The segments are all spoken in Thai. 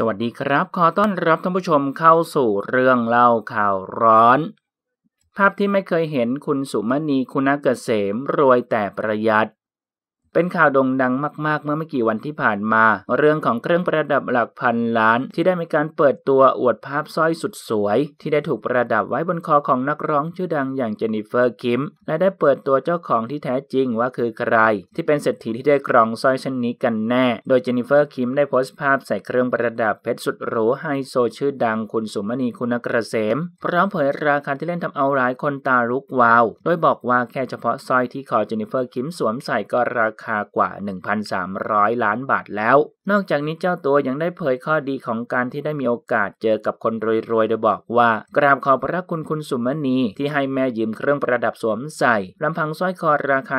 สวัสดีครับขอต้อนรับท่านผู้ชมเข้าสู่เรื่องเล่าข่าวร้อน ภาพที่ไม่เคยเห็นคุณสุมณีคุณเกษมรวยแต่ประหยัดเป็นข่าวโด่งดังมากๆเมื่อไม่กี่วันที่ผ่านมา เรื่องของเครื่องประดับหลักพันล้าน ที่ได้มีการเปิดตัวอวดภาพสร้อยสุดสวย ที่ได้ถูกประดับไว้บนคอของนักร้องชื่อดังอย่างเจนิเฟอร์คิมและได้เปิดตัวเจ้าของที่แท้จริงว่าคือใคร ที่เป็นเศรษฐีที่ได้ครองสร้อยชนนี้กันแน่ โดยเจนิเฟอร์คิมได้โพสต์ภาพใส่เครื่องประดับเพชรสุดหรูไฮโซชื่อดัง คุณสุมณีคุณกระเสมพร้อมเผยราคาที่เล่นทำเอาหลายคนตาลุกวาวโดยบอกว่าแค่เฉพาะสร้อยที่คอเจนิเฟอร์คิมสวมใส่ก็ราคาคากว่า 1,300 ล้านบาทแล้ว นอกจากนี้เจ้าตัวยังได้เผยข้อดีของการที่ได้มีโอกาสเจอกับคนรวยๆ โดยบอกว่า กราบขอบพระคุณคุณสุมณีที่ให้แม่ยืมเครื่องประดับสวมใส่ลำพังสร้อยคอราคา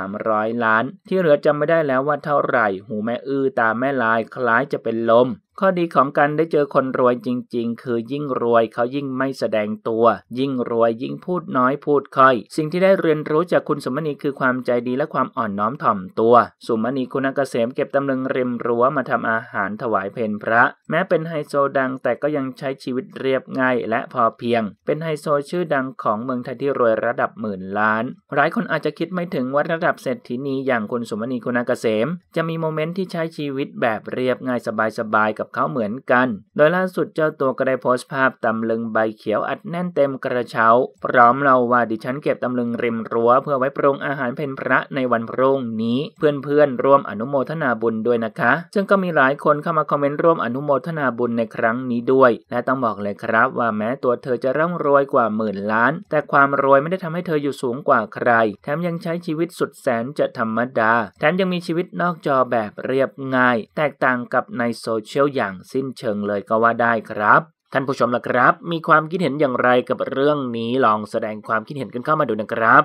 1,300 ล้าน ที่เหลือจำไม่ได้แล้วว่าเท่าไหร่ หูแม่อื้อตาแม่ลายคล้ายจะเป็นลมข้อดีของการได้เจอคนรวยจริง ๆ คือยิ่งรวยเขายิ่งไม่แสดงตัว ยิ่งรวยยิ่งพูดน้อยพูดค่อย สิ่งที่ได้เรียนรู้จากคุณสมณีคือความใจดีและความอ่อนน้อมถ่อมตัว สุมณีคุณเกษมเก็บตำลึงริมรั้วมาทำอาหารถวายเพนพระแม้เป็นไฮโซดังแต่ก็ยังใช้ชีวิตเรียบง่ายและพอเพียง เป็นไฮโซชื่อดังของเมืองไทยที่รวยระดับหมื่นล้าน หลายคนอาจจะคิดไม่ถึงว่าระดับเศรษฐีนีอย่างคุณสุมณีคุณเกษมจะมีโมเมนต์ที่ใช้ชีวิตแบบเรียบง่ายสบายๆกับับเขาเหมือนกัน โดยล่าสุดเจ้าตัวก็ได้โพสต์ภาพตำลึงใบเขียวอัดแน่นเต็มกระเช้าพร้อมเล่าว่าดิฉันเก็บตำลึงริมรั้วเพื่อไว้ปรุงอาหารเพนพระในวันพรุ่งนี้เพื่อนๆร่วมอนุโมทนาบุญด้วยนะคะ ซึ่งก็มีหลายคนเข้ามาคอมเมนต์ร่วมอนุโมทนาบุญในครั้งนี้ด้วย และต้องบอกเลยครับว่าแม้ตัวเธอจะร่ำรวยกว่าหมื่นล้าน แต่ความรวยไม่ได้ทำให้เธออยู่สูงกว่าใครแถมยังใช้ชีวิตสุดแสนจะธรรมดาแถมยังมีชีวิตนอกจอแบบเรียบง่าย แตกต่างกับในโซเชียลอย่างสิ้นเชิงเลยก็ว่าได้ครับ ท่านผู้ชมล่ะครับ มีความคิดเห็นอย่างไรกับเรื่องนี้ลองแสดงความคิดเห็นกันเข้ามาดูนะครับ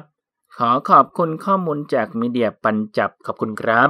ขอขอบคุณข้อมูลจากมีเดียปันจับขอบคุณครับ